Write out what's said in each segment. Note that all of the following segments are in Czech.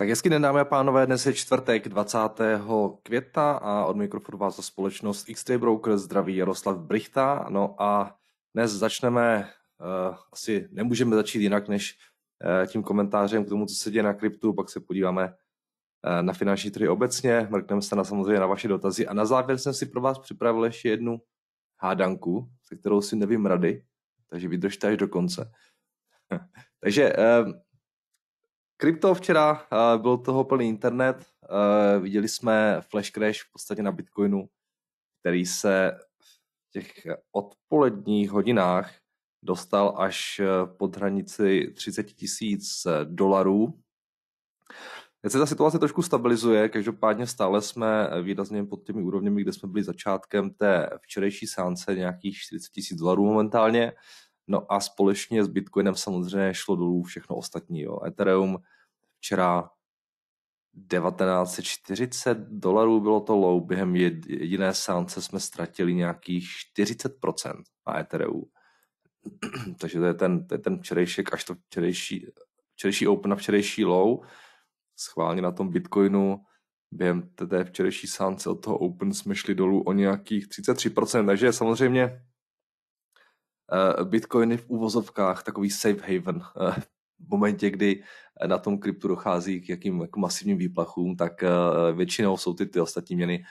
Tak hezky den, dámy a pánové, dnes je čtvrtek 20. května a od mikrofonu vás za společnost x Broker zdraví Jaroslav Brichta. No a dnes začneme, uh, asi nemůžeme začít jinak než uh, tím komentářem k tomu, co se děje na kryptu, pak se podíváme uh, na finanční trhy obecně, mrkneme se na samozřejmě na vaše dotazy a na závěr jsem si pro vás připravil ještě jednu hádanku, se kterou si nevím rady, takže vydržte až do konce. Takže uh, Krypto včera uh, byl toho plný internet. Uh, viděli jsme flash crash v podstatě na Bitcoinu, který se v těch odpoledních hodinách dostal až eh, pod hranici 30 tisíc dolarů. Teď se ta situace trošku stabilizuje, každopádně stále jsme výrazně pod těmi úrovněmi, kde jsme byli začátkem té včerejší sánce, nějakých 40 tisíc dolarů momentálně. No a společně s Bitcoinem samozřejmě šlo dolů všechno ostatní. Jo. Ethereum včera 1940 dolarů bylo to low, během jediné sánce jsme ztratili nějakých 40% na Ethereum. Takže to je ten, to je ten včerejšek, až to včerejší, včerejší open a včerejší low, schválně na tom Bitcoinu, během té včerejší sánce od toho open jsme šli dolů o nějakých 33%, takže samozřejmě Eh, Bitcoin je v úvozovkách takový safe haven. Eh, v momentě, kdy na tom kryptu dochází k jakým k jako masivním výplachům, tak eh, většinou jsou ty, ty ostatní měny,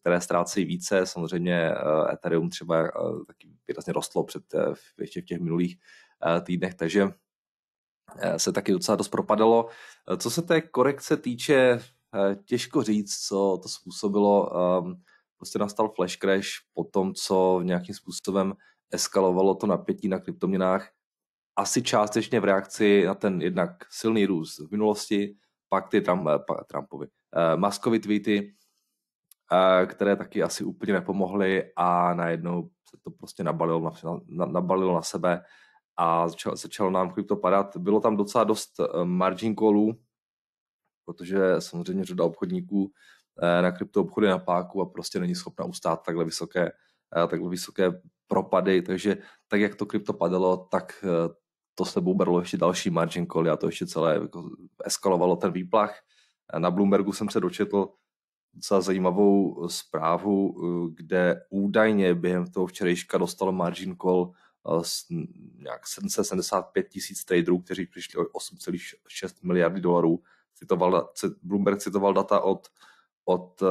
které ztrácejí více. Samozřejmě Ethereum třeba taky výrazně rostlo před, ještě v těch minulých týdnech, takže se taky docela dost propadalo. Co se té korekce týče, těžko říct, co to způsobilo. Ehm, prostě nastal flash crash po tom, co nějakým způsobem eskalovalo to napětí na kryptoměnách asi částečně v reakci na ten jednak silný růst v minulosti, pak ty Trump, eh, pa, Trumpovi, eh, Maskovy tweety, eh, které taky asi úplně nepomohly a najednou se to prostě nabalilo na, na, nabalilo na sebe a začalo, začalo nám krypto padat. Bylo tam docela dost eh, margin callů, protože samozřejmě řada obchodníků eh, na krypto obchody na páku a prostě není schopna ustát takhle vysoké, takhle vysoké propady, takže tak, jak to krypto padalo, tak eh, to sebou bralo ještě další margin call a to ještě celé jako eskalovalo ten výplach. Eh, na Bloombergu jsem se dočetl docela zajímavou eh, zprávu, kde údajně během toho včerejška dostal margin call z nějak 775 tisíc traderů, kteří přišli o 8,6 miliardy dolarů. Citoval, Bloomberg citoval data od, od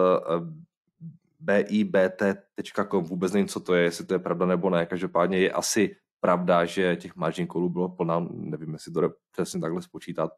bibt.com, vůbec nevím, co to je, jestli to je pravda nebo ne, každopádně je asi pravda, že těch margin callů bylo plná, nevím, jestli to jde přesně takhle spočítat.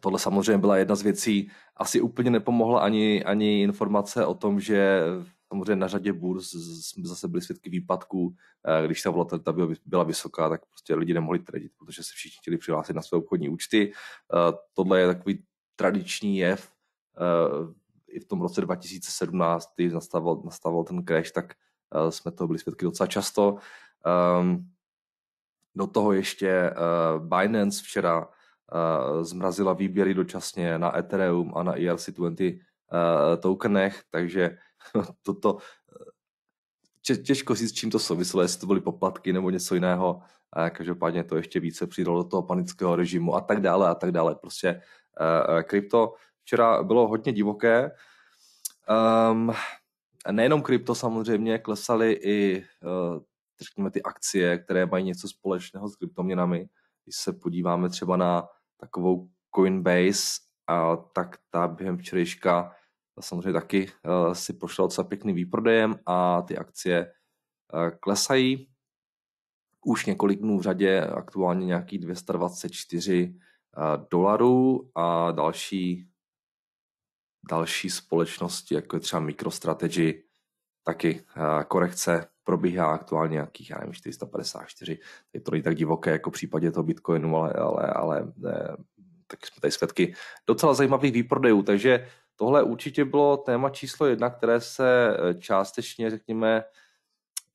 Tohle samozřejmě byla jedna z věcí, asi úplně nepomohla ani, ani informace o tom, že samozřejmě na řadě burz jsme zase byli svědky výpadků, eh, když ta volatilita byla, byla vysoká, tak prostě lidi nemohli tradit, protože se všichni chtěli přihlásit na své obchodní účty. Eh, tohle je takový tradiční jev eh, i v tom roce 2017, když nastavil, nastavil ten crash, tak uh, jsme toho byli svědky docela často. Um, do toho ještě uh, Binance včera uh, zmrazila výběry dočasně na Ethereum a na ERC20 uh, tokenech, takže toto těžko říct, čím to souvislo, jestli to byly poplatky nebo něco jiného. A každopádně to ještě více přidalo do toho panického režimu a tak dále a tak dále. Prostě krypto včera bylo hodně divoké. Um, nejenom krypto samozřejmě, klesaly i uh, řekněme ty akcie, které mají něco společného s kryptoměnami. Když se podíváme třeba na takovou Coinbase, a tak ta během včerejška samozřejmě taky uh, si prošla docela pěkným výprodejem a ty akcie uh, klesají. Už několik dnů v řadě, aktuálně nějaký 224 uh, dolarů a další další společnosti, jako je třeba MicroStrategy, taky eh, korekce probíhá aktuálně nějakých, já nevím, 454. Je to není tak divoké jako v případě toho Bitcoinu, ale, ale, ale ne, eh, tak jsme tady svědky docela zajímavých výprodejů. Takže tohle určitě bylo téma číslo jedna, které se eh, částečně, řekněme,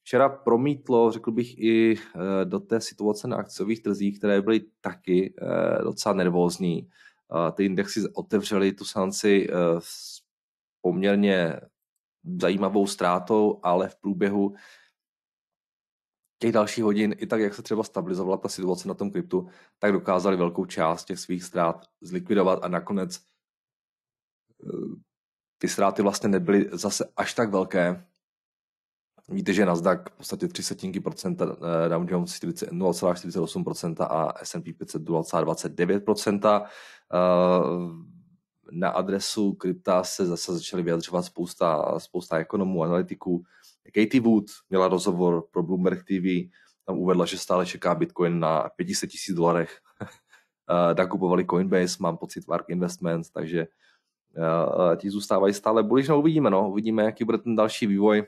včera promítlo, řekl bych, i do té situace na akciových trzích, které byly taky docela nervózní ty indexy otevřely tu sanci eh, s poměrně zajímavou ztrátou, ale v průběhu těch dalších hodin, i tak, jak se třeba stabilizovala ta situace na tom kryptu, tak dokázali velkou část těch svých ztrát zlikvidovat a nakonec eh, ty ztráty vlastně nebyly zase až tak velké, Víte, že Nasdaq v podstatě 3 setinky procenta, eh, Dow Jones 0,48% a S&P 500 0,29%. Na adresu krypta se zase začaly vyjadřovat spousta, spousta ekonomů, analytiků. Katie Wood měla rozhovor pro Bloomberg TV, tam uvedla, že stále čeká Bitcoin na 500 tisíc dolarech. Eh, nakupovali Coinbase, mám pocit Vark Investments, takže eh, ti zůstávají stále bullish, no uvidíme, no, uvidíme, jaký bude ten další vývoj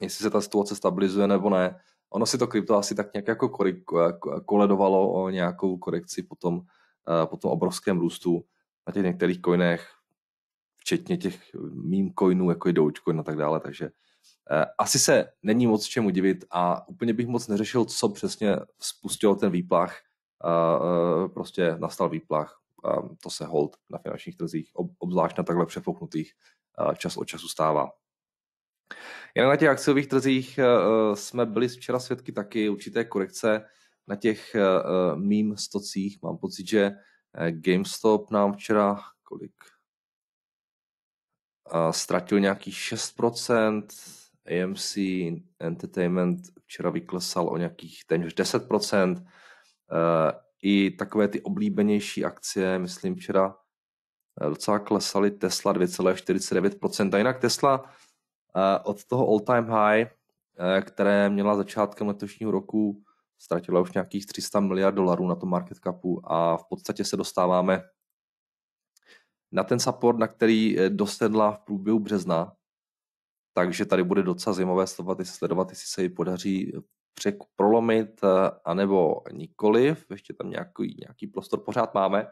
jestli se ta situace stabilizuje nebo ne. Ono si to krypto asi tak nějak jako koledovalo o nějakou korekci po tom, eh, po tom obrovském růstu na těch některých coinech, včetně těch mým coinů, jako je Dogecoin a tak dále, takže eh, asi se není moc čemu divit a úplně bych moc neřešil, co přesně spustilo ten výplach. Eh, prostě nastal výplach, to se hold na finančních trzích, obzvlášť na takhle přefouknutých, čas od času stává. Jinak na těch akciových trzích eh, eh, jsme byli včera svědky taky určité korekce na těch eh, mým stocích. Mám pocit, že GameStop nám včera kolik? Ztratil nějakých 6%, AMC Entertainment včera vyklesal o nějakých téměř 10%. I takové ty oblíbenější akcie, myslím včera docela klesaly Tesla 2,49%. A jinak Tesla od toho all-time high, eh, které měla začátkem letošního roku, ztratila už nějakých 300 miliard dolarů na tom market capu a v podstatě se dostáváme na ten support, na který eh, dosedla v průběhu března, takže tady bude docela zajímavé sledovat, jestli, sledovat, jestli se ji podaří prolomit, eh, anebo nikoliv, ještě tam nějaký, nějaký prostor pořád máme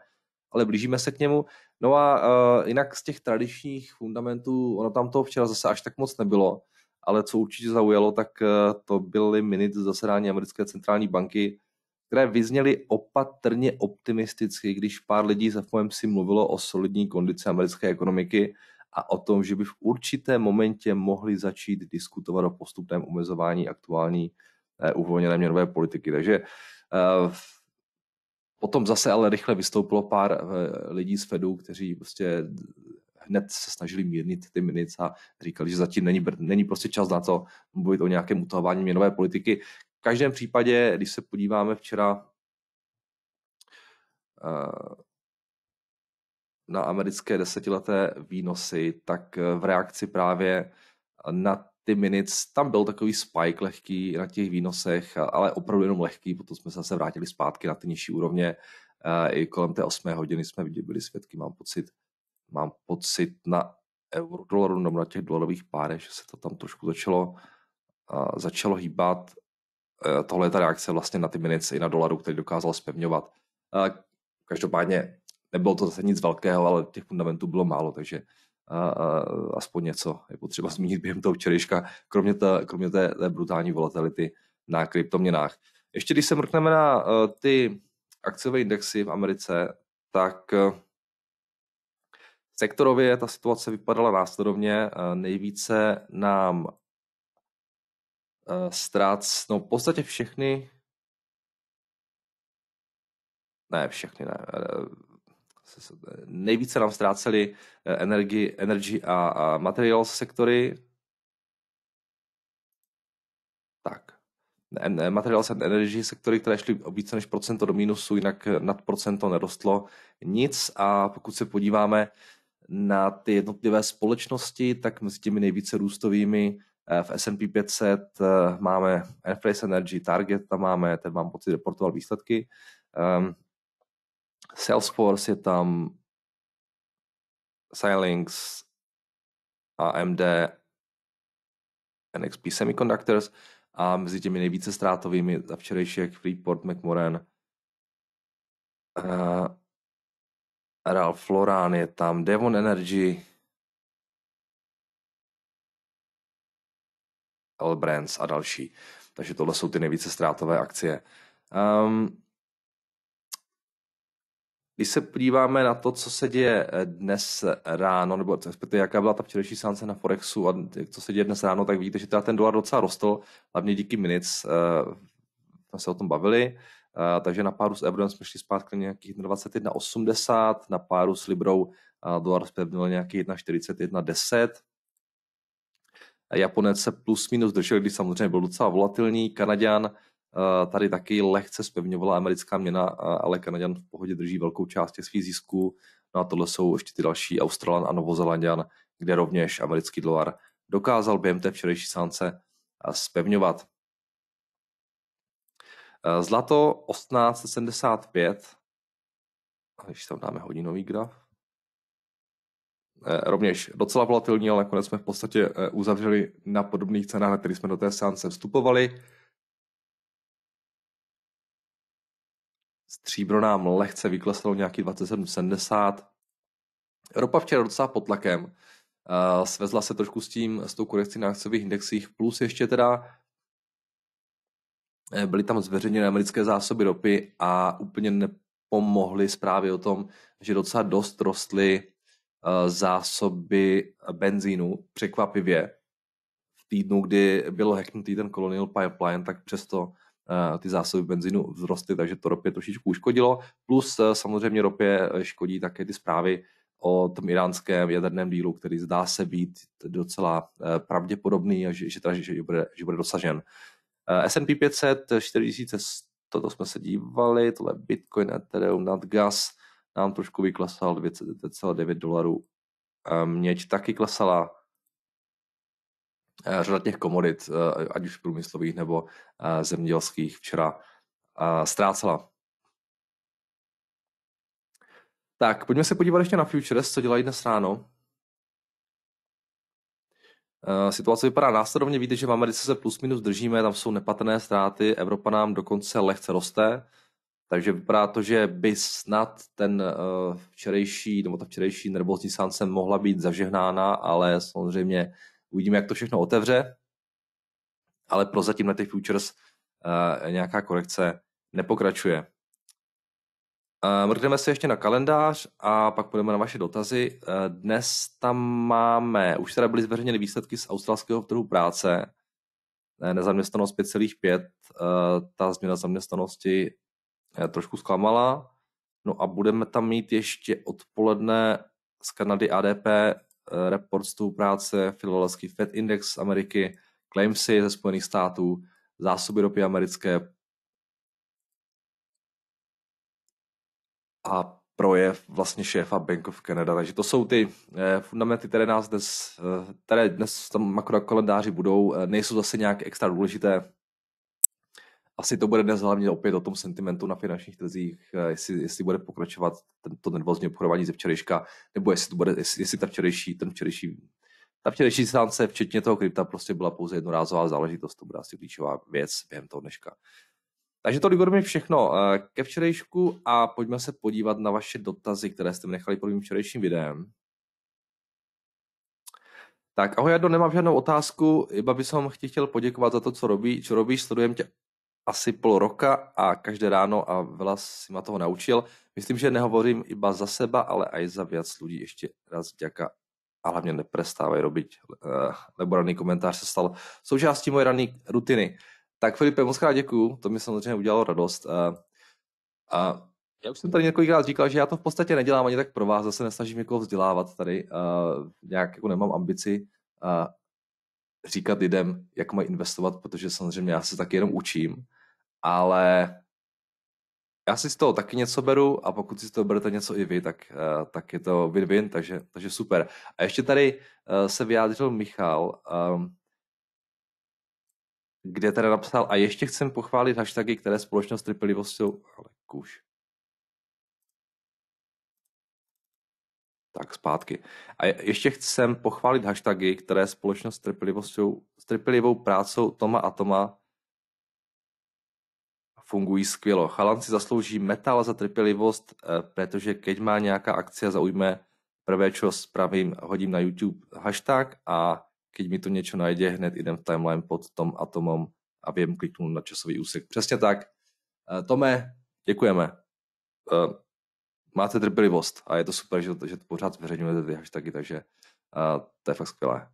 ale blížíme se k němu. No a uh, jinak z těch tradičních fundamentů, ono tam toho včera zase až tak moc nebylo, ale co určitě zaujalo, tak uh, to byly minut zasedání americké centrální banky, které vyzněly opatrně optimisticky, když pár lidí za FOMC mluvilo o solidní kondici americké ekonomiky a o tom, že by v určitém momentě mohli začít diskutovat o postupném omezování aktuální uh, uvolněné měnové politiky. Takže uh, Potom zase ale rychle vystoupilo pár eh, lidí z Fedu, kteří prostě hned se snažili mírnit ty minic a říkali, že zatím není, není prostě čas na to mluvit o nějakém utahování měnové politiky. V každém případě, když se podíváme včera eh, na americké desetileté výnosy, tak eh, v reakci právě na ty minutes, tam byl takový spike lehký na těch výnosech, ale opravdu jenom lehký, potom jsme se zase vrátili zpátky na ty nižší úrovně. Eh, I kolem té 8 hodiny jsme byli svědky, mám pocit, mám pocit na euro dolaru nebo na těch dolarových párech, že se to tam trošku začalo, začalo hýbat. Eh, tohle je ta reakce vlastně na ty minutes i na dolaru, který dokázal spevňovat. Eh, každopádně nebylo to zase nic velkého, ale těch fundamentů bylo málo, takže a, a aspoň něco je potřeba zmínit během toho včerejška, kromě, ta, kromě té, té brutální volatility na kryptoměnách. Ještě když se mrkneme na uh, ty akciové indexy v Americe, tak uh, sektorově ta situace vypadala následovně. Uh, nejvíce nám ztrát, no v podstatě všechny, ne všechny, ne, nejvíce nám ztráceli eh, energii, energy a, a materials sektory. Tak. Materials and energy sektory, které šly o více než procento do mínusu, jinak eh, nad procento nerostlo nic. A pokud se podíváme na ty jednotlivé společnosti, tak mezi těmi nejvíce růstovými eh, v S&P 500 máme Enphase Energy Target, tam máme, ten mám pocit, reportoval výsledky. Ehm, Salesforce je tam, Xilinx, AMD, NXP Semiconductors a mezi těmi nejvíce ztrátovými za včerejšek Freeport, McMoran, uh, Ralph Lauren je tam, Devon Energy, L Brands a další. Takže tohle jsou ty nejvíce ztrátové akcie. Um, když se podíváme na to, co se děje eh, dnes ráno, nebo jaká byla ta včerejší sánce na Forexu a co se děje dnes ráno, tak vidíte, že teda ten dolar docela rostl, hlavně díky Minic, eh, jsme se o tom bavili, eh, takže na páru s Ebrem jsme šli zpátky nějakých 21,80, na páru s Librou dolar zpevnil nějaký 1,41,10, Japonec se plus minus držel, když samozřejmě byl docela volatilní, Kanaďan Eh, tady taky lehce spevňovala americká měna, eh, ale Kanaďan v pohodě drží velkou část těch svých zisků. No a tohle jsou ještě ty další Australan a Novozelandian, kde rovněž americký dolar dokázal během té včerejší sánce spevňovat. Eh, zlato 1875, když tam dáme hodinový graf, rovněž docela volatilní, ale nakonec jsme v podstatě uzavřeli na podobných cenách, na které jsme do té sánce vstupovali. Stříbro nám lehce vykleslo nějaký 27,70. Ropa včera docela pod tlakem. Eh, svezla se trošku s tím, s tou korekcí na akciových indexích, plus ještě teda eh, byly tam zveřejněny americké zásoby ropy a úplně nepomohly zprávy o tom, že docela dost rostly eh, zásoby benzínu, překvapivě. V týdnu, kdy bylo hacknutý ten Colonial Pipeline, tak přesto Eh, ty zásoby benzínu vzrostly, takže to ropě trošičku uškodilo. Plus eh, samozřejmě ropě eh, škodí také ty zprávy o tom iránském jaderném dílu, který zdá se být docela pravděpodobný a že, že, teda, že, že, bude, že bude dosažen. S&P 500 4000, to jsme se dívali, tohle Bitcoin, Ethereum, NatGas nám trošku vyklesal 2,9 dolarů. Měď taky klesala Eh, řada těch komodit, eh, ať už průmyslových nebo eh, zemědělských, včera ztrácela. Tak, pojďme se podívat ještě na futures, co dělají dnes ráno. Situace vypadá následovně, víte, že v Americe se plus minus držíme, tam jsou nepatrné ztráty, Evropa nám dokonce lehce roste, takže vypadá to, že by snad ten včerejší, nebo ta včerejší nervózní sánce mohla být zažehnána, ale samozřejmě Uvidíme, jak to všechno otevře, ale prozatím na těch futures uh, nějaká korekce nepokračuje. Uh, mrkneme se ještě na kalendář a pak půjdeme na vaše dotazy. Uh, dnes tam máme, už teda byly zveřejněny výsledky z australského trhu práce, nezaměstnanost 5,5, ta změna zaměstnanosti trošku zklamala. No a budeme tam mít ještě odpoledne z Kanady ADP Eh, report spolupráce, filolovský Fed Index z Ameriky, claimsy ze Spojených států, zásoby ropy americké a projev vlastně šéfa Bank of Canada. Takže to jsou ty eh, fundamenty, které nás dnes, eh, které dnes v tom makrokalendáři budou, eh, nejsou zase nějak extra důležité, asi to bude dnes hlavně opět o tom sentimentu na finančních trzích, eh, jestli, jestli bude pokračovat to nervózní obchodování ze včerejška, nebo jestli, to bude, jestli, jestli ta včerejší, ten včerejší ta včerejší stánce, včetně toho krypta, prostě byla pouze jednorázová záležitost, to bude asi klíčová věc během toho dneška. Takže to ode mě všechno eh, ke včerejšku a pojďme se podívat na vaše dotazy, které jste mi nechali pod mým včerejším videem. Tak ahoj, já nemám žádnou otázku, iba bych vám chtěl poděkovat za to, co, robí, co robíš, sledujem tě asi půl roka a každé ráno a vela si ma toho naučil. Myslím, že nehovorím iba za seba, ale aj za viac lidí ještě raz děka, a hlavně neprestávaj robiť, eh, lebo raný komentář se stal součástí moje rané rutiny. Tak Filipe, moc krát děkuju, to mi samozřejmě udělalo radost. Eh, a já už jsem tady několikrát říkal, že já to v podstatě nedělám ani tak pro vás, zase nesnažím někoho vzdělávat tady. a, eh, nějak jako nemám ambici a říkat lidem, jak mají investovat, protože samozřejmě já se taky jenom učím ale já si z toho taky něco beru a pokud si z toho berete něco i vy, tak, eh, tak je to win-win, takže, takže super. A ještě tady eh, se vyjádřil Michal, ehm, kde teda napsal, a ještě chcem pochválit hashtagy, které společnost trpělivost jsou, ale kůž. Tak zpátky. A ještě chcem pochválit hashtagy, které společnost s trpělivou prácou Toma a Toma fungují skvělo. Chalan si zaslouží metal za trpělivost, eh, protože keď má nějaká akce a zaujme prvé, čo spravím, hodím na YouTube hashtag a keď mi to něco najde, hned idem v timeline pod tom atomom a vím kliknout na časový úsek. Přesně tak. Eh, Tome, děkujeme. Eh, máte trpělivost a je to super, že, že pořád zveřejňujete ty hashtagy, takže to je fakt skvělé.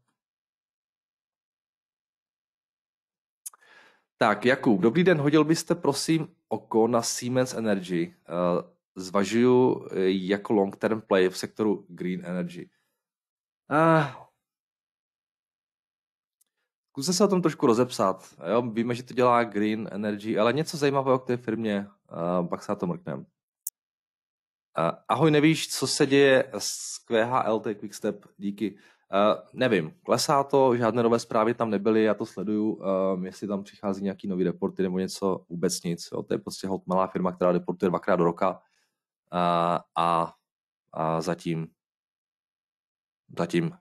Tak, Jakub, dobrý den, hodil byste prosím oko na Siemens Energy. Eh, zvažuju eh, jako long-term play v sektoru Green Energy. Ah. Zkuste se o tom trošku rozepsat. Jo, víme, že to dělá Green Energy, ale něco zajímavého k té firmě, pak se na to mrkneme. Ahoj, nevíš, co se děje s QHLT Quickstep? Díky. Eh, nevím, klesá to, žádné nové zprávy tam nebyly, já to sleduju, uh, jestli tam přichází nějaký nový reporty nebo něco, vůbec nic. Jo. To je prostě hot malá firma, která reportuje dvakrát do roka uh, a, a zatím zatím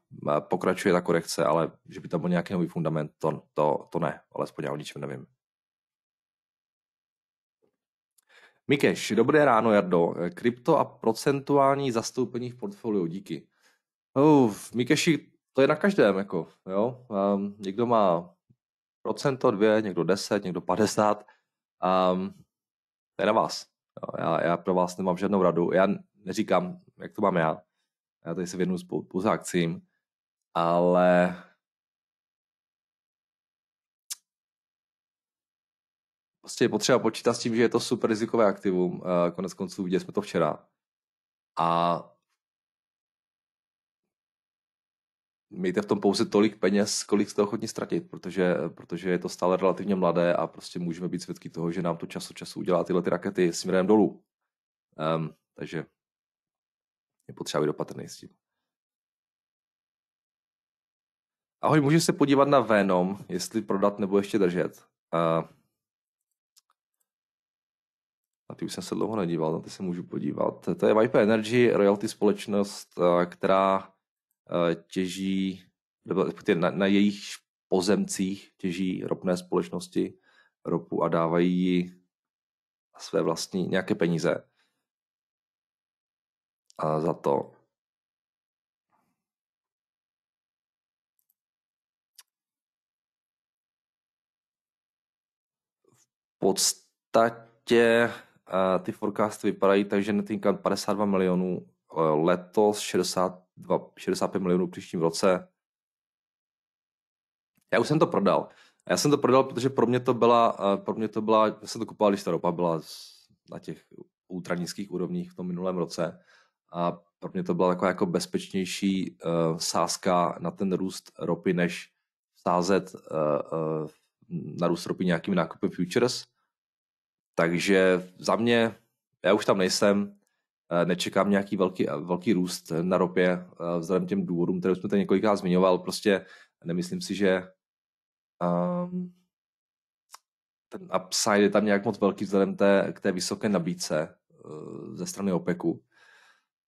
pokračuje ta korekce, ale že by tam byl nějaký nový fundament, to, to, to ne, alespoň já o ničem nevím. Mikeš, dobré ráno, Jardo. Krypto a procentuální zastoupení v portfoliu, díky. Uf, oh, Mikeši to je na každém, jako, jo. Um, někdo má procento, dvě, někdo deset, někdo padesát. Um, to je na vás. Jo. Já, já pro vás nemám žádnou radu. Já neříkám, jak to mám já. Já tady se věnu pouze akcím, ale prostě je potřeba počítat s tím, že je to super rizikové aktivum. Ehm, konec konců viděli jsme to včera. A mějte v tom pouze tolik peněz, kolik jste ochotni ztratit, protože, protože je to stále relativně mladé a prostě můžeme být svědky toho, že nám to čas od času udělá tyhle ty rakety směrem dolů. Um, takže je potřeba být opatrný s tím. Ahoj, můžeš se podívat na Venom, jestli prodat nebo ještě držet. Uh, na ty už jsem se dlouho nedíval, na ty se můžu podívat. To je Viper Energy, royalty společnost, eh, která Eh, těží, nebo na, na jejich pozemcích těží ropné společnosti ropu a dávají ji své vlastní nějaké peníze a za to. V podstatě eh, ty forecasty vypadají tak, že netýkám 52 milionů eh, letos, 60 dva, 65 milionů příštím roce. Já už jsem to prodal. já jsem to prodal, protože pro mě to byla, pro mě to byla, já jsem to kupoval, když ta ropa byla na těch nízkých úrovních v tom minulém roce. A pro mě to byla taková jako bezpečnější uh, sázka na ten růst ropy, než sázet uh, uh, na růst ropy nějakým nákupem futures. Takže za mě, já už tam nejsem, Eh, nečekám nějaký velký, eh, velký růst eh, na ropě vzhledem těm důvodům, které jsme tady několikrát zmiňoval. Prostě nemyslím si, že um, ten upside je tam nějak moc velký vzhledem té, k té vysoké nabídce ze strany OPECu.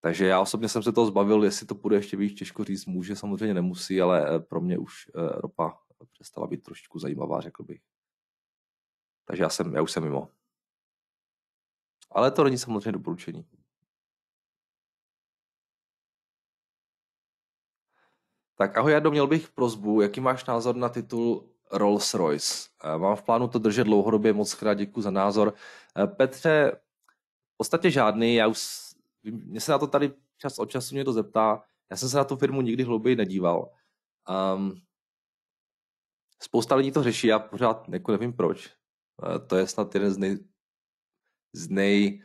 Takže já osobně jsem se toho zbavil, jestli to půjde ještě víc, těžko říct, může, samozřejmě nemusí, ale pro mě už ropa přestala být trošičku zajímavá, řekl bych. Takže já, jsem, já už jsem mimo. Ale to není samozřejmě doporučení. Tak ahoj, já měl bych prozbu, jaký máš názor na titul Rolls-Royce? Eh, mám v plánu to držet dlouhodobě, moc krát děkuji za názor. Eh, Petře, v podstatě žádný, já už, mě se na to tady čas od času mě to zeptá, já jsem se na tu firmu nikdy hlouběji nedíval. Um, spousta lidí to řeší, já pořád jako nevím proč. Eh, to je snad jeden z nej, z nej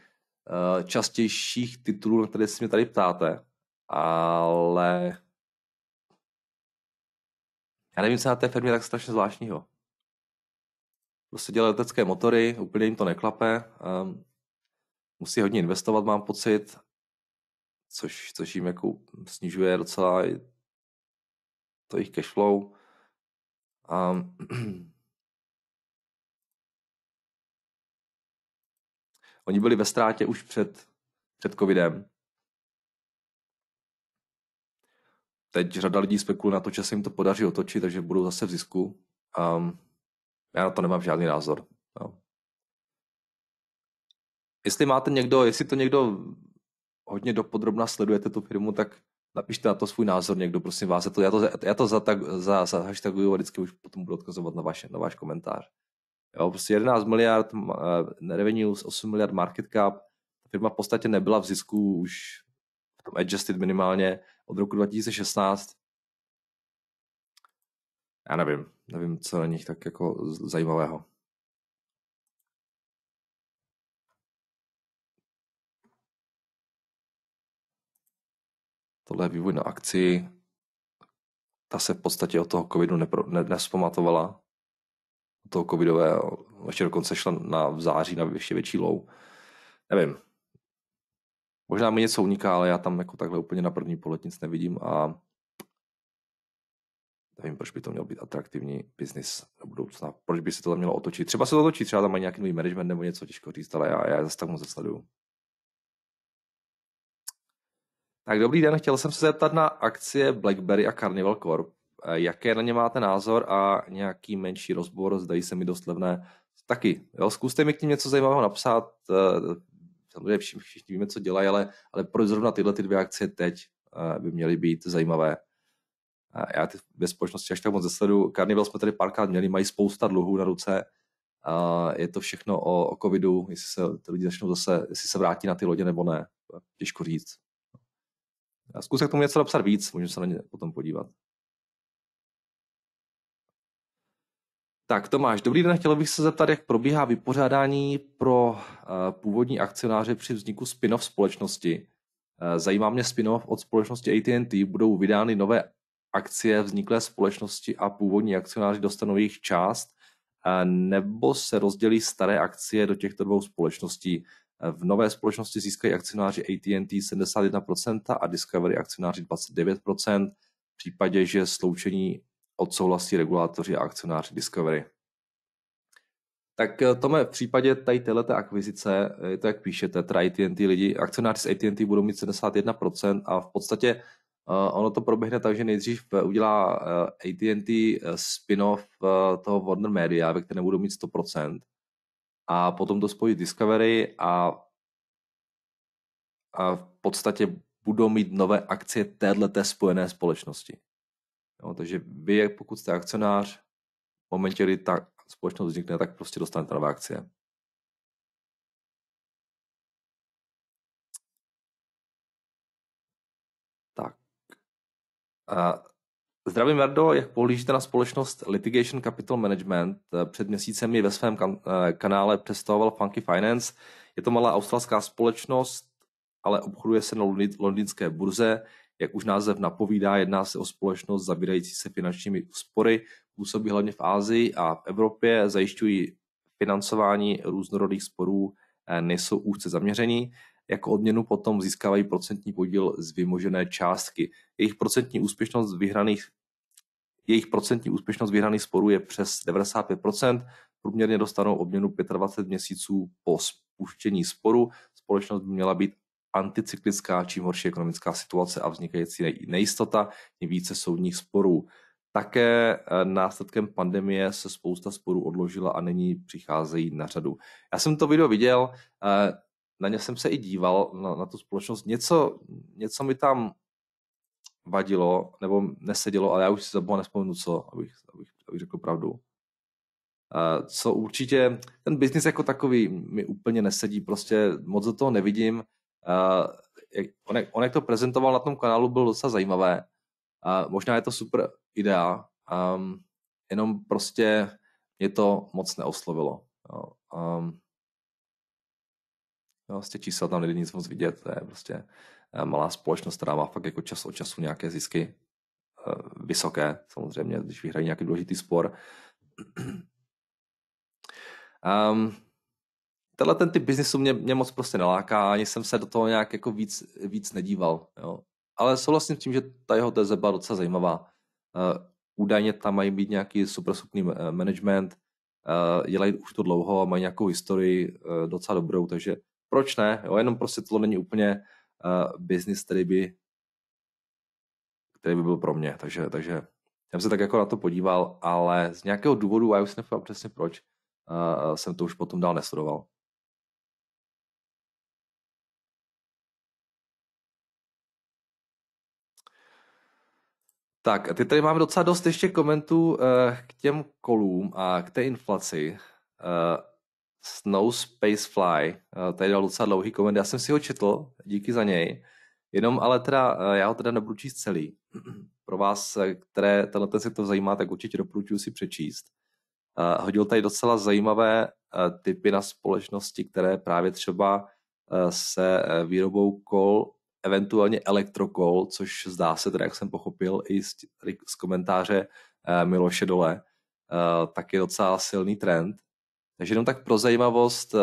uh, častějších titulů, na které se mě tady ptáte. Ale já nevím, co na té firmě tak strašně zvláštního. Prostě dělají letecké motory, úplně jim to neklape, um, musí hodně investovat, mám pocit, což, což jim jako snižuje docela to jejich cash flow. Um, oni byli ve ztrátě už před, před covidem, Teď řada lidí spekuluje na to, že se jim to podaří otočit, takže budou zase v zisku. Um, já na to nemám žádný názor. No. Jestli máte někdo, jestli to někdo hodně dopodrobna sledujete tu firmu, tak napište na to svůj názor někdo, prosím vás. Já to, já to, za, tak, za, za hashtaguju a vždycky už potom budu odkazovat na, vaše, na váš komentář. Jo, prostě 11 miliard uh, revenues, 8 miliard market cap. firma v podstatě nebyla v zisku už v tom adjusted minimálně od roku 2016. Já nevím, nevím, co na nich tak jako zajímavého. Tohle je vývoj na akci. Ta se v podstatě od toho covidu nepro, ne, nespamatovala. Od toho covidového ještě dokonce šla na, v září na ještě větší lou. Nevím, Možná mi něco uniká, ale já tam jako takhle úplně na první pohled nic nevidím a nevím, proč by to měl být atraktivní biznis do budoucna. Proč by se to tam mělo otočit? Třeba se to otočí, třeba tam mají nějaký nový management nebo něco, těžko říct, ale já, já zase tak moc zasleduju. Tak dobrý den, chtěl jsem se zeptat na akcie BlackBerry a Carnival Corp. Eh, jaké na ně máte názor a nějaký menší rozbor, zdají se mi dost levné. Taky, jo, zkuste mi k tím něco zajímavého napsat, eh, samozřejmě všichni, všichni víme, co dělají, ale, ale proč zrovna tyhle ty dvě akcie teď eh, by měly být zajímavé. Eh, já ty ve společnosti až tak moc zesledu. Carnival jsme tady párkrát měli, mají spousta dluhů na ruce. Eh, je to všechno o, o covidu, jestli se ty lidi začnou zase, jestli se vrátí na ty lodě nebo ne. Těžko říct. Zkus k tomu něco napsat víc, můžeme se na ně potom podívat. Tak Tomáš, dobrý den, chtěl bych se zeptat, jak probíhá vypořádání pro eh, původní akcionáře při vzniku spin-off společnosti. Eh, zajímá mě spin-off od společnosti AT&T, budou vydány nové akcie vzniklé společnosti a původní akcionáři dostanou jejich část, eh, nebo se rozdělí staré akcie do těchto dvou společností. V nové společnosti získají akcionáři AT&T 71% a Discovery akcionáři 29%. V případě, že sloučení odsouhlasí regulátoři a akcionáři Discovery. Tak eh, Tome, v případě tady této akvizice, eh, je to jak píšete, teda AT&T lidi, akcionáři z AT&T budou mít 71% a v podstatě Uh, ono to proběhne tak, že nejdřív udělá uh, AT&T spin-off uh, toho Warner Media, ve kterém budou mít 100%. A potom to spojí Discovery a, a v podstatě budou mít nové akcie téhleté spojené společnosti. Jo, takže vy, pokud jste akcionář, v momentě, kdy ta společnost vznikne, tak prostě dostanete nové akcie. Tak. A Zdravím, Verdo, jak pohlížíte na společnost Litigation Capital Management? Před měsícem ji ve svém eh, kanále představoval Funky Finance. Je to malá australská společnost, ale obchoduje se na londýnské burze. Jak už název napovídá, jedná se o společnost zabírající se finančními úspory, působí hlavně v Ázii a v Evropě, zajišťují financování různorodých sporů, eh, nejsou úzce zaměření. Jako odměnu potom získávají procentní podíl z vymožené částky. Jejich procentní úspěšnost vyhraných jejich procentní úspěšnost vyhraných sporů je přes 95%, průměrně dostanou obměnu 25 měsíců po spuštění sporu. Společnost by měla být anticyklická, čím horší ekonomická situace a vznikající nejistota, tím více soudních sporů. Také eh, následkem pandemie se spousta sporů odložila a nyní přicházejí na řadu. Já jsem to video viděl, eh, na ně jsem se i díval, na, na tu společnost. Něco, něco mi tam vadilo, nebo nesedělo, ale já už si za boha nespomenu co, abych, abych, abych řekl pravdu. Eh, co určitě, ten biznis jako takový mi úplně nesedí, prostě moc do toho nevidím on, jak, on jak to prezentoval na tom kanálu, bylo docela zajímavé. Uh, možná je to super idea, um, jenom prostě mě to moc neoslovilo. Jo. Um, jo, z těch vlastně čísel tam není nic moc vidět, to je prostě eh, malá společnost, která má fakt jako čas od času nějaké zisky uh, vysoké, samozřejmě, když vyhrají nějaký důležitý spor. um, tenhle ten typ biznisu mě, mě moc prostě neláká, ani jsem se do toho nějak jako víc, víc nedíval. Jo. Ale souhlasím s tím, že ta jeho teze byla docela zajímavá. Uh, údajně tam mají být nějaký super schopný eh, management, uh, dělají už to dlouho a mají nějakou historii uh, docela dobrou, takže proč ne? Jo, jenom prostě to není úplně uh, business, který by, který by byl pro mě. Takže, takže já jsem se tak jako na to podíval, ale z nějakého důvodu, a já už jsem přesně proč, uh, jsem to už potom dál nesledoval. Tak, ty tady máme docela dost ještě komentů eh, k těm kolům a k té inflaci. Eh, Snow uh, tady dal docela dlouhý koment, já jsem si ho četl, díky za něj, jenom ale teda, já ho teda nebudu číst celý. Pro vás, které tenhle se to zajímá, tak určitě doporučuji si přečíst. Hodil tady docela zajímavé typy na společnosti, které právě třeba se výrobou kol eventuálně elektrokol, což zdá se teda, jak jsem pochopil i z, z komentáře eh, Miloše Dole, eh, tak je docela silný trend. Takže jenom tak pro zajímavost, eh,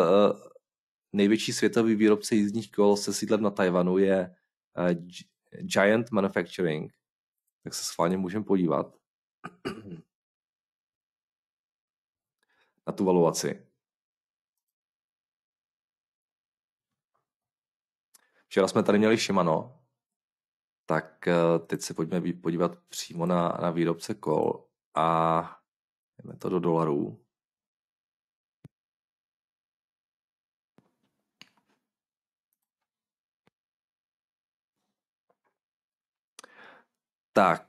největší světový výrobce jízdních kol se sídlem na Tajvanu je Giant Manufacturing, tak se vámi můžeme podívat na tu valuaci. Včera jsme tady měli Shimano, tak eh, teď se pojďme podívat přímo na, na výrobce kol a jdeme to do dolarů. Tak,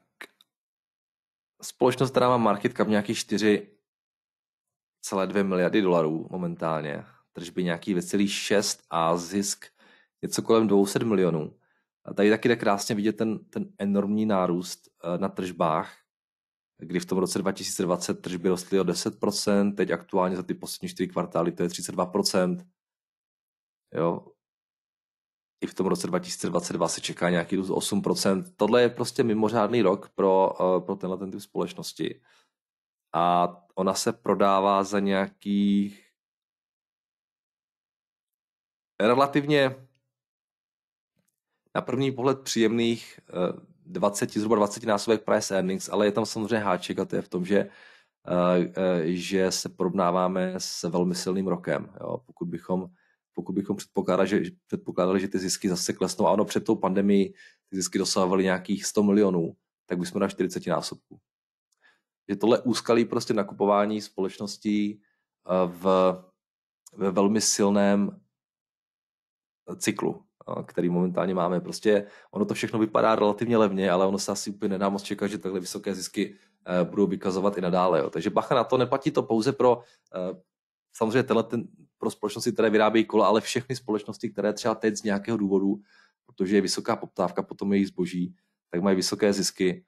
společnost, která má market cap nějaký 4,2 miliardy dolarů momentálně, tržby nějaký 2,6 a zisk něco kolem 200 milionů. A tady taky jde krásně vidět ten, ten enormní nárůst eh, na tržbách, kdy v tom roce 2020 tržby rostly o 10%, teď aktuálně za ty poslední čtyři kvartály to je 32%. Jo. I v tom roce 2022 se čeká nějaký růst 8%. Tohle je prostě mimořádný rok pro, eh, pro tenhle ten typ společnosti. A ona se prodává za nějakých relativně na první pohled příjemných 20, eh, zhruba 20 násobek price earnings, ale je tam samozřejmě háček a to je v tom, že eh, eh, že se porovnáváme s velmi silným rokem. Jo. Pokud bychom, pokud bychom předpokládali, že, předpokládali, že ty zisky zase klesnou, a ano, před tou pandemí ty zisky dosahovaly nějakých 100 milionů, tak bychom na 40 násobku. Je tohle úskalí prostě nakupování společností v, ve velmi silném cyklu který momentálně máme. Prostě ono to všechno vypadá relativně levně, ale ono se asi úplně nedá moc čekat, že takhle vysoké zisky eh, budou vykazovat i nadále. Jo. Takže bacha na to, neplatí to pouze pro eh, samozřejmě tenhle, ten, pro společnosti, které vyrábějí kola, ale všechny společnosti, které třeba teď z nějakého důvodu, protože je vysoká poptávka potom jejich zboží, tak mají vysoké zisky,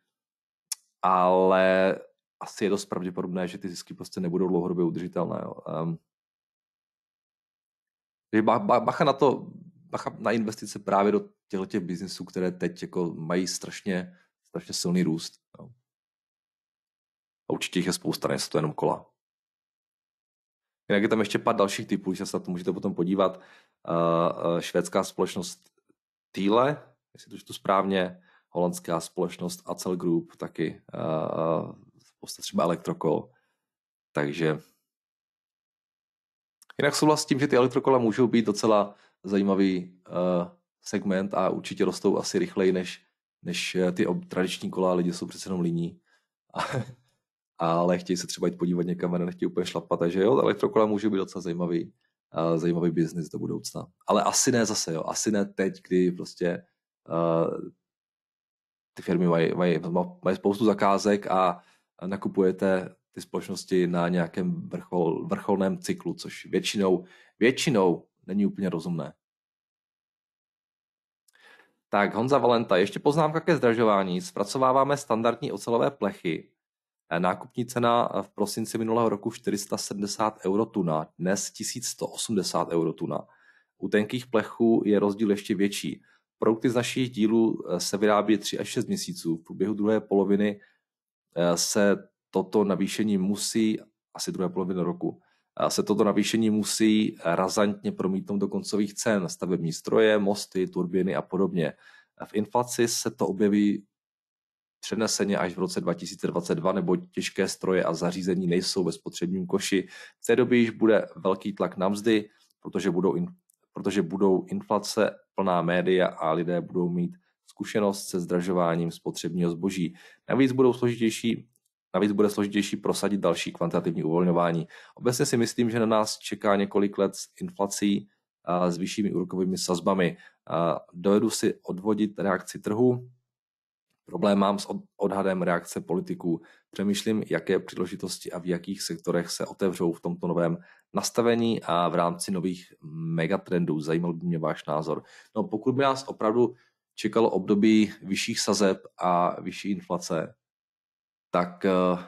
ale asi je dost pravděpodobné, že ty zisky prostě nebudou dlouhodobě udržitelné. Jo. Um, bacha na to, na investice právě do těchto biznisů, které teď jako mají strašně, strašně silný růst. No. A určitě jich je spousta, nejsou to jenom kola. Jinak je tam ještě pár dalších typů, když se na to můžete potom podívat. Uh, švédská společnost Thiele, jestli to čtu správně, holandská společnost Acel Group taky, uh, spousta třeba elektrokol. Takže jinak souhlasím s tím, že ty elektrokola můžou být docela zajímavý uh, segment a určitě rostou asi rychleji než, než eh, ty tradiční kola, lidi jsou přece jenom líní. ale chtějí se třeba jít podívat někam a nechtějí úplně šlapat, takže jo, elektrokola může být docela zajímavý, uh, zajímavý biznis do budoucna. Ale asi ne zase, jo, asi ne teď, kdy prostě uh, ty firmy mají, mají, mají spoustu zakázek a nakupujete ty společnosti na nějakém vrchol, vrcholném cyklu, což většinou, většinou není úplně rozumné. Tak, Honza Valenta, ještě poznámka ke zdražování. Zpracováváme standardní ocelové plechy. Eh, nákupní cena eh, v prosinci minulého roku 470 euro tuna, dnes 1180 euro tuna. U tenkých plechů je rozdíl ještě větší. Produkty z našich dílů eh, se vyrábí 3 až 6 měsíců. V průběhu druhé poloviny se toto navýšení musí, asi druhé poloviny roku, se toto navýšení musí razantně promítnout do koncových cen, stavební stroje, mosty, turbiny a podobně. V inflaci se to objeví přeneseně až v roce 2022, nebo těžké stroje a zařízení nejsou ve spotřebním koši. V té době již bude velký tlak na mzdy, protože budou, in, protože budou inflace plná média a lidé budou mít zkušenost se zdražováním spotřebního zboží. Navíc budou složitější Navíc bude složitější prosadit další kvantitativní uvolňování. Obecně si myslím, že na nás čeká několik let s inflací a s vyššími úrokovými sazbami. A dojedu si odvodit reakci trhu, Problém mám s odhadem reakce politiků. Přemýšlím, jaké příležitosti a v jakých sektorech se otevřou v tomto novém nastavení a v rámci nových megatrendů. Zajímal by mě váš názor. No, pokud by nás opravdu čekalo období vyšších sazeb a vyšší inflace, tak eh,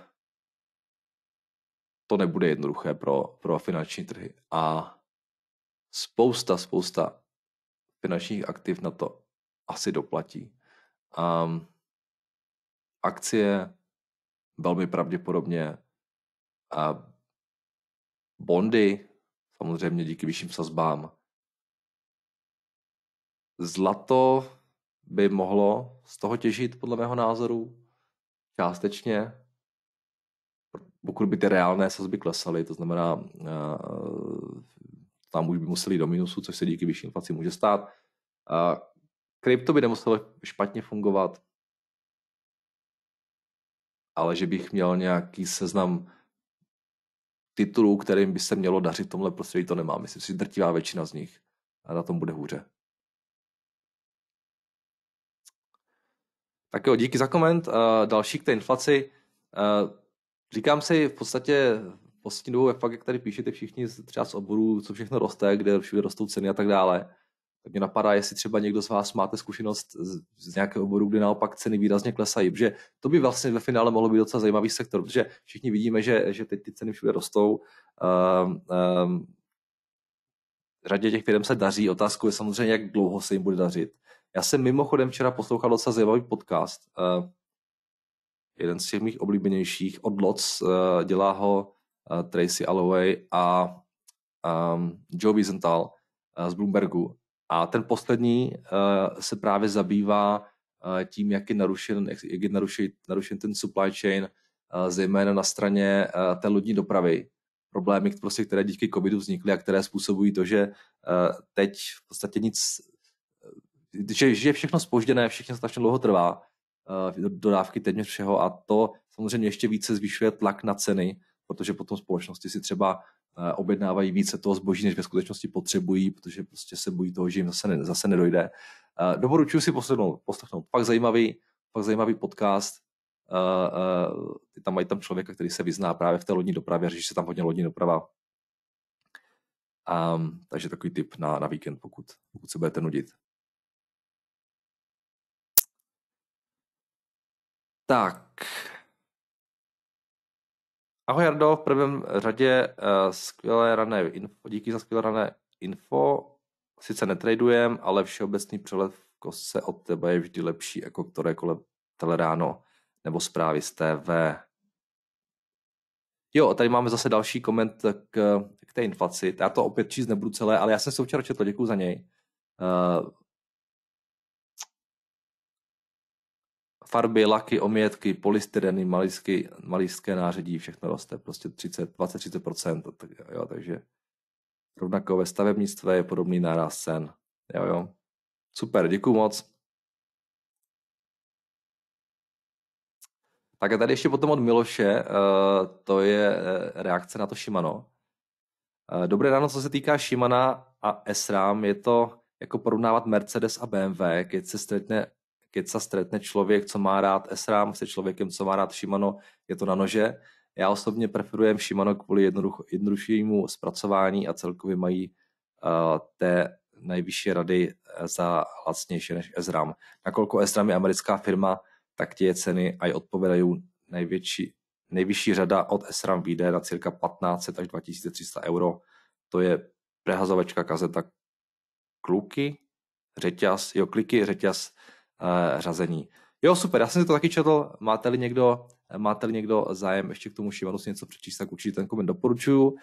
to nebude jednoduché pro, pro finanční trhy. A spousta, spousta finančních aktiv na to asi doplatí. Um, akcie velmi pravděpodobně a bondy, samozřejmě díky vyšším sazbám. Zlato by mohlo z toho těžit, podle mého názoru, částečně, pokud by ty reálné sazby klesaly, to znamená, eh, tam už by museli do minusu, což se díky vyšší inflaci může stát. Krypto by nemuselo špatně fungovat, ale že bych měl nějaký seznam titulů, kterým by se mělo dařit v tomhle prostředí, to nemám. Myslím si, že drtivá většina z nich na tom bude hůře. Tak jo, díky za koment. Uh, další k té inflaci. Uh, říkám si v podstatě poslední dobou, jak jak tady píšete všichni třeba z oborů, co všechno roste, kde všude rostou ceny a tak dále, tak mě napadá, jestli třeba někdo z vás máte zkušenost z, z nějakého oboru, kde naopak ceny výrazně klesají, protože to by vlastně ve finále mohlo být docela zajímavý sektor, protože všichni vidíme, že, že teď ty ceny všude rostou. Um, um, řadě těch firm se daří. Otázkou je samozřejmě, jak dlouho se jim bude dařit. Já jsem mimochodem včera poslouchal docela zajímavý podcast. Uh, jeden z těch mých oblíbenějších od Lots, uh, dělá ho uh, Tracy Alloway a um, Joe Wiesenthal uh, z Bloombergu. A ten poslední uh, se právě zabývá uh, tím, jak je narušen, jak je narušen, narušen ten supply chain, uh, zejména na straně uh, té lodní dopravy, problémy, prostě, které díky covidu vznikly a které způsobují to, že teď v podstatě nic že, že je všechno spožděné, všechno strašně dlouho trvá, eh, dodávky téměř všeho a to samozřejmě ještě více zvyšuje tlak na ceny, protože potom společnosti si třeba eh, objednávají více toho zboží, než ve skutečnosti potřebují, protože prostě se bojí toho, že jim zase, ne, zase nedojde. Eh, doporučuji si poslednout, poslechnout. Pak zajímavý, pak zajímavý podcast. Ty tam mají tam člověka, který se vyzná právě v té lodní dopravě, řeší se tam hodně lodní doprava. Um, takže takový tip na, na víkend, pokud, pokud se budete nudit. Tak. Ahoj Jardo, v prvém řadě uh, skvělé rané info, díky za skvělé rané info. Sice netradujem, ale všeobecný přehled v kose od tebe je vždy lepší jako kterékoliv teleráno nebo zprávy z TV. Jo, tady máme zase další koment k, k té inflaci. Já to opět číst nebudu celé, ale já jsem se včera četl, děkuji za něj. Uh, farby, laky, omětky, polystyreny, malířské nářadí, všechno roste prostě 30, 20-30%. Tak, jo, takže rovnako ve stavebnictví je podobný náraz cen. Jo, jo. Super, děkuji moc. Tak a tady ještě potom od Miloše, eh, to je eh, reakce na to Shimano. Eh, dobré ráno, co se týká Shimana a SRAM, je to jako porovnávat Mercedes a BMW, když se stretne keď sa stretne člověk, co má rád SRAM, se člověkem, co má rád Shimano, je to na nože. Já osobně preferujem Shimano kvůli jednoduššímu zpracování a celkově mají uh, té nejvyšší rady eh, za lacnější než SRAM. Nakolko SRAM je americká firma, tak ty ceny aj odpovědají největší, nejvyšší řada od SRAM vyjde na cirka 1500 až 2300 euro. To je prehazovačka kazeta kluky, řetěz, jo, kliky, řetěz Eh, řazení. Jo, super, já jsem si to taky četl. Máte-li někdo, máte někdo zájem ještě k tomu Shimanu si něco přečíst, tak určitě ten koment doporučuju.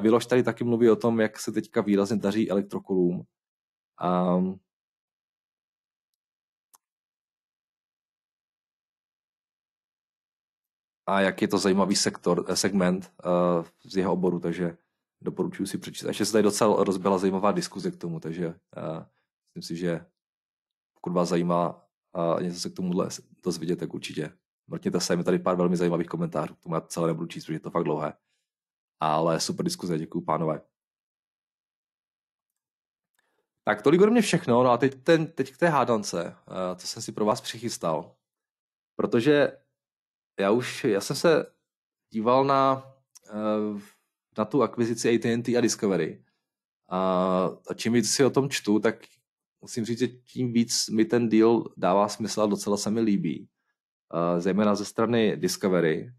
Vylož eh, tady taky mluví o tom, jak se teďka výrazně daří elektrokolům. Um, a jak je to zajímavý sektor, eh, segment z jeho oboru, takže doporučuji si přečíst. A ještě se tady docela rozběla zajímavá diskuze k tomu, takže uh, myslím si, že pokud vás zajímá a něco se k tomuhle dozvědět, tak určitě mrkněte se, je tady pár velmi zajímavých komentářů, k tomu já celé nebudu číst, protože je to fakt dlouhé. Ale super diskuze, děkuji pánové. Tak tolik ode mě všechno, no a teď, ten, teď k té hádance, eh, co jsem si pro vás přichystal. Protože já už, já jsem se díval na, eh, na tu akvizici AT&T a Discovery a, a čím víc si o tom čtu, tak musím říct, že tím víc mi ten deal dává smysl a docela se mi líbí. Uh, zejména ze strany Discovery.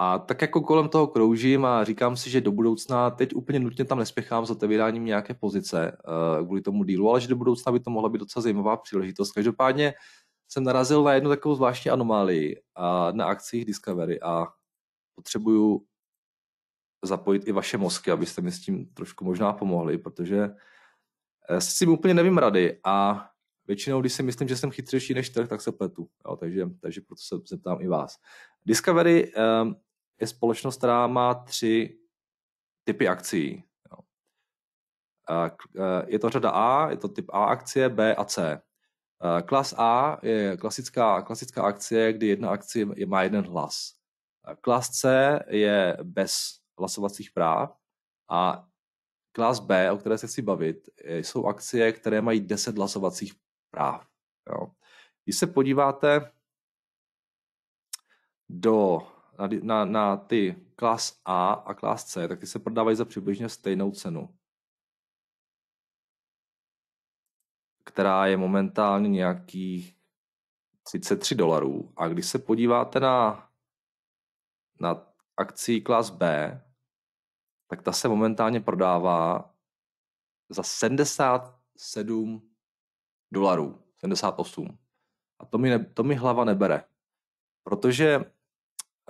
A tak jako kolem toho kroužím a říkám si, že do budoucna, teď úplně nutně tam nespěchám s otevíráním nějaké pozice uh, kvůli tomu dealu, ale že do budoucna by to mohla být docela zajímavá příležitost. Každopádně jsem narazil na jednu takovou zvláštní anomálii a eh, na akcích Discovery a potřebuju zapojit i vaše mozky, abyste mi s tím trošku možná pomohli, protože Eh, s tím úplně nevím rady a většinou, když si myslím, že jsem chytřejší než trh, tak se pletu. Jo, takže, takže proto se zeptám i vás. Discovery um, je společnost, která má tři typy akcí. Jo. Eh, je to řada A, je to typ A akcie, B a C. Eh, klas A je klasická, klasická akcie, kdy jedna akcie má jeden hlas. Klas C je bez hlasovacích práv a Klas B, o které se chci bavit, eh, jsou akcie, které mají 10 hlasovacích práv. Jo. Když se podíváte do, na, na, na ty klas A a klas C, tak ty se prodávají za přibližně stejnou cenu, která je momentálně nějakých 33 dolarů. A když se podíváte na, na akci klas B, tak ta se momentálně prodává za 77 dolarů, 78. A to mi, ne, to mi hlava nebere. Protože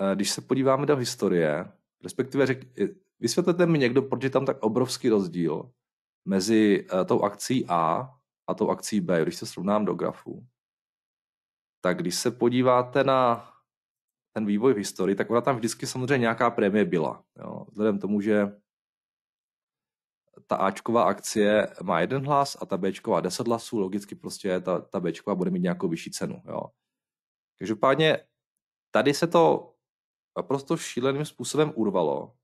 eh, když se podíváme do historie, respektive řek, eh, vysvětlete mi někdo, proč je tam tak obrovský rozdíl mezi eh, tou akcí A a tou akcí B, když se srovnám do grafu, tak když se podíváte na ten vývoj v historii, tak ona tam vždycky samozřejmě nějaká prémie byla. Jo. Vzhledem tomu, že ta Ačková akcie má jeden hlas a ta Bčková deset hlasů, logicky prostě ta, ta Bčková bude mít nějakou vyšší cenu. Jo. Každopádně tady se to prosto šíleným způsobem urvalo.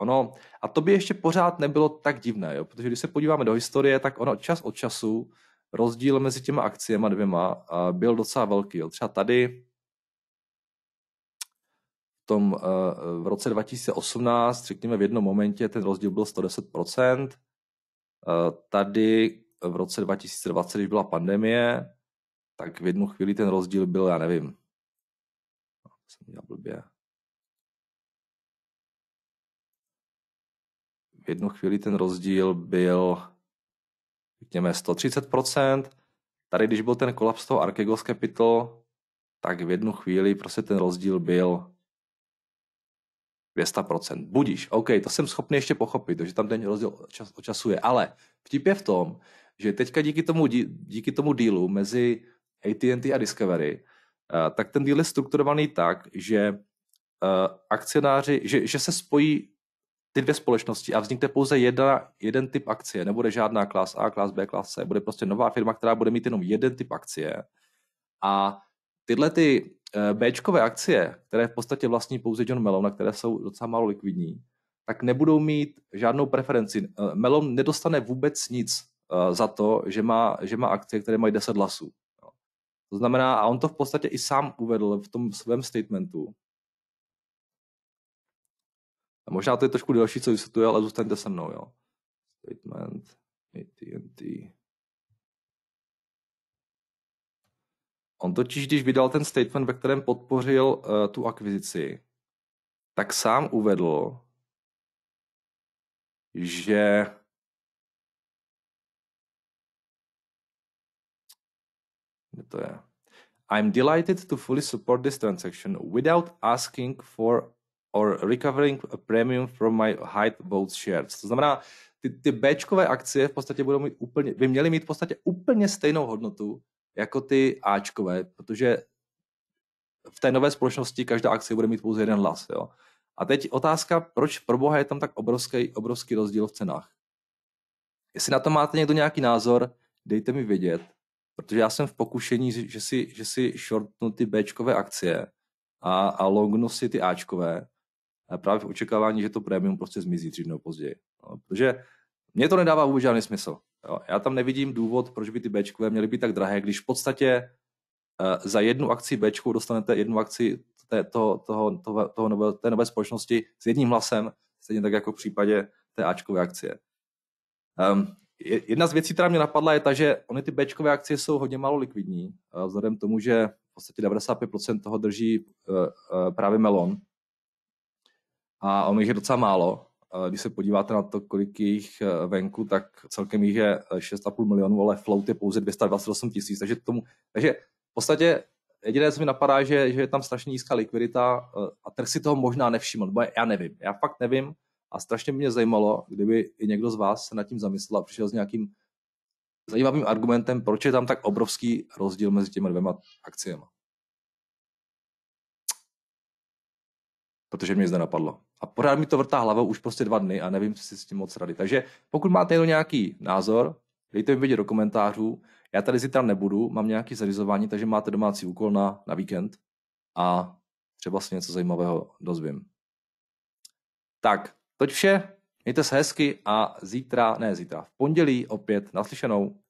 Ono, a to by ještě pořád nebylo tak divné, jo, protože když se podíváme do historie, tak ono čas od času rozdíl mezi těma akciemi dvěma byl docela velký. Jo. Třeba tady tom eh, v roce 2018, řekněme v jednom momentě, ten rozdíl byl 110%. Eh, tady v roce 2020, když byla pandemie, tak v jednu chvíli ten rozdíl byl, já nevím, no, jsem dělal blbě. V jednu chvíli ten rozdíl byl, řekněme, 130%. Tady, když byl ten kolaps toho Archegos Capital, tak v jednu chvíli prostě ten rozdíl byl 200%. Budíš, OK, to jsem schopný ještě pochopit, že tam ten rozdíl očasuje, času je. Ale vtip je v tom, že teďka díky tomu, díky tomu dílu mezi AT&T a Discovery, eh, tak ten díl je strukturovaný tak, že eh, akcionáři, že, že se spojí ty dvě společnosti a vznikne pouze jedna, jeden typ akcie. Nebude žádná klas A, klas B, klas C. Bude prostě nová firma, která bude mít jenom jeden typ akcie. A tyhle ty Eh, Bčkové akcie, které v podstatě vlastní pouze John Mellon, a které jsou docela málo likvidní, tak nebudou mít žádnou preferenci. Eh, Melon nedostane vůbec nic eh, za to, že má, že má akcie, které mají 10 hlasů. To znamená, a on to v podstatě i sám uvedl v tom svém statementu. A možná to je trošku delší, co vysvětluje, ale zůstaňte se mnou, jo. Statement AT&T. On totiž, když vydal ten statement, ve kterém podpořil uh, tu akvizici, tak sám uvedl, že kde to je? I'm delighted to fully support this transaction without asking for or recovering a premium from my high both shares. To znamená, ty, ty Bčkové akcie v podstatě budou mít úplně, by měly mít v podstatě úplně stejnou hodnotu, jako ty Ačkové, protože v té nové společnosti každá akce bude mít pouze jeden hlas. Jo? A teď otázka, proč pro boha je tam tak obrovský, obrovský rozdíl v cenách. Jestli na to máte někdo nějaký názor, dejte mi vědět, protože já jsem v pokušení, že si, že si shortnu ty Bčkové akcie a, a longnu si ty Ačkové právě v očekávání, že to prémium prostě zmizí dřív nebo později. No, protože mně to nedává vůbec žádný smysl. Jo, já tam nevidím důvod, proč by ty Bčkové měly být tak drahé, když v podstatě uh, za jednu akci Bčku dostanete jednu akci té, toho, toho, toho, toho nové, té nové společnosti s jedním hlasem, stejně tak jako v případě té Ačkové akcie. Um, jedna z věcí, která mě napadla, je ta, že ony ty Bčkové akcie jsou hodně málo likvidní, uh, vzhledem k tomu, že v podstatě 95% toho drží uh, uh, právě Melon. A on jich je docela málo. Eh, když se podíváte na to, kolik je jich eh, venku, tak celkem jich je 6,5 eh, milionů, ale float je pouze 228 tisíc. Takže, tomu, takže v podstatě jediné, co mi napadá, že, že je tam strašně nízká likvidita a trh si toho možná nevšiml, nebo já nevím, já fakt nevím a strašně by mě zajímalo, kdyby i někdo z vás se nad tím zamyslel a přišel s nějakým zajímavým argumentem, proč je tam tak obrovský rozdíl mezi těmi dvěma akciemi. Protože mě zde napadlo a pořád mi to vrtá hlavou už prostě dva dny a nevím si s tím moc rady. Takže pokud máte jenom nějaký názor, dejte mi vědět do komentářů. Já tady zítra nebudu, mám nějaké zařizování, takže máte domácí úkol na, na víkend a třeba se něco zajímavého dozvím. Tak, toť vše, mějte se hezky a zítra, ne zítra, v pondělí opět naslyšenou.